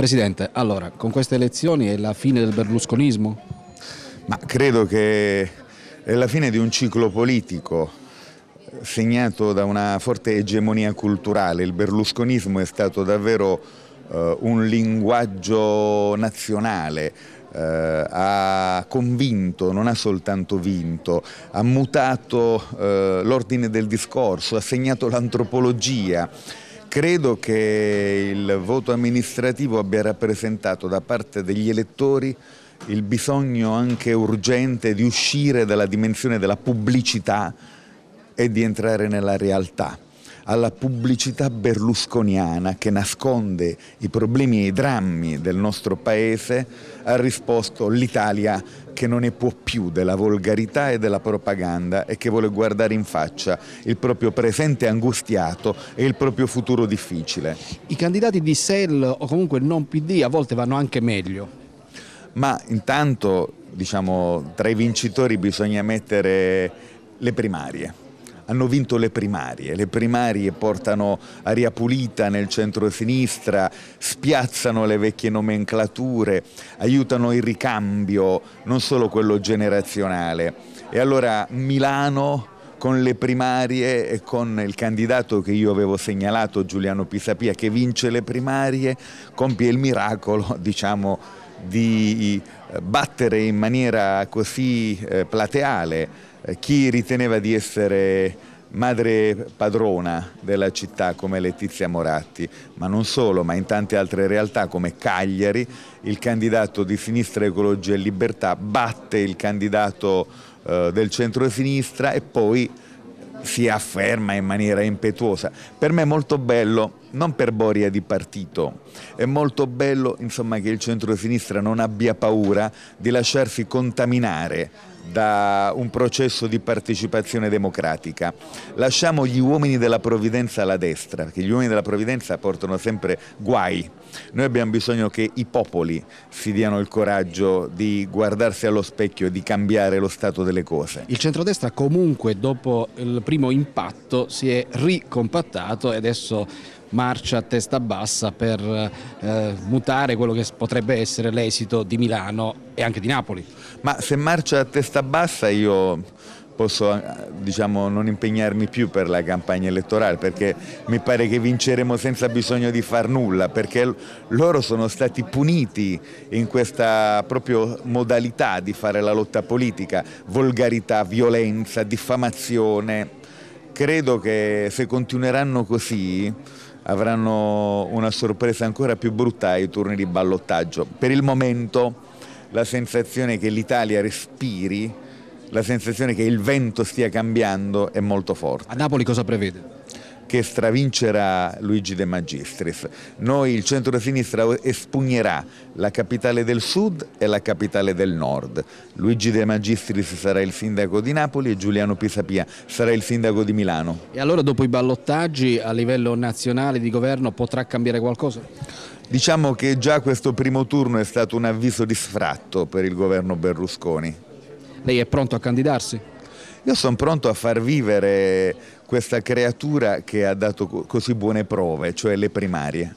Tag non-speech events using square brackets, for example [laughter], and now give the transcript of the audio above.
Presidente, allora, con queste elezioni è la fine del berlusconismo? Ma credo che è la fine di un ciclo politico segnato da una forte egemonia culturale. Il berlusconismo è stato davvero eh, un linguaggio nazionale, eh, ha convinto, non ha soltanto vinto, ha mutato eh, l'ordine del discorso, ha segnato l'antropologia Credo che il voto amministrativo abbia rappresentato da parte degli elettori il bisogno anche urgente di uscire dalla dimensione della pubblicità e di entrare nella realtà alla pubblicità berlusconiana che nasconde i problemi e i drammi del nostro paese, ha risposto l'Italia che non ne può più della volgarità e della propaganda e che vuole guardare in faccia il proprio presente angustiato e il proprio futuro difficile. I candidati di SEL o comunque non PD a volte vanno anche meglio. Ma intanto diciamo, tra i vincitori bisogna mettere le primarie hanno vinto le primarie. Le primarie portano aria pulita nel centro-sinistra, spiazzano le vecchie nomenclature, aiutano il ricambio, non solo quello generazionale. E allora Milano con le primarie e con il candidato che io avevo segnalato, Giuliano Pisapia, che vince le primarie, compie il miracolo, [laughs] diciamo, di eh, battere in maniera così eh, plateale eh, chi riteneva di essere madre padrona della città come Letizia Moratti, ma non solo, ma in tante altre realtà come Cagliari, il candidato di Sinistra Ecologia e Libertà batte il candidato eh, del centro-sinistra e poi si afferma in maniera impetuosa. Per me è molto bello non per boria di partito. È molto bello insomma, che il centro-sinistra non abbia paura di lasciarsi contaminare da un processo di partecipazione democratica. Lasciamo gli uomini della provvidenza alla destra, perché gli uomini della provvidenza portano sempre guai. Noi abbiamo bisogno che i popoli si diano il coraggio di guardarsi allo specchio e di cambiare lo stato delle cose. Il centrodestra comunque dopo il primo impatto si è ricompattato e adesso marcia a testa bassa per eh, mutare quello che potrebbe essere l'esito di Milano e anche di Napoli. Ma se marcia a testa bassa io posso eh, diciamo, non impegnarmi più per la campagna elettorale perché mi pare che vinceremo senza bisogno di far nulla perché loro sono stati puniti in questa proprio modalità di fare la lotta politica, volgarità, violenza, diffamazione credo che se continueranno così avranno una sorpresa ancora più brutta ai turni di ballottaggio. Per il momento la sensazione che l'Italia respiri, la sensazione che il vento stia cambiando è molto forte. A Napoli cosa prevede? che stravincerà Luigi De Magistris. Noi il centro-sinistra espugnerà la capitale del sud e la capitale del nord. Luigi De Magistris sarà il sindaco di Napoli e Giuliano Pisapia sarà il sindaco di Milano. E allora dopo i ballottaggi a livello nazionale di governo potrà cambiare qualcosa? Diciamo che già questo primo turno è stato un avviso di sfratto per il governo Berlusconi. Lei è pronto a candidarsi? Io sono pronto a far vivere questa creatura che ha dato così buone prove, cioè le primarie.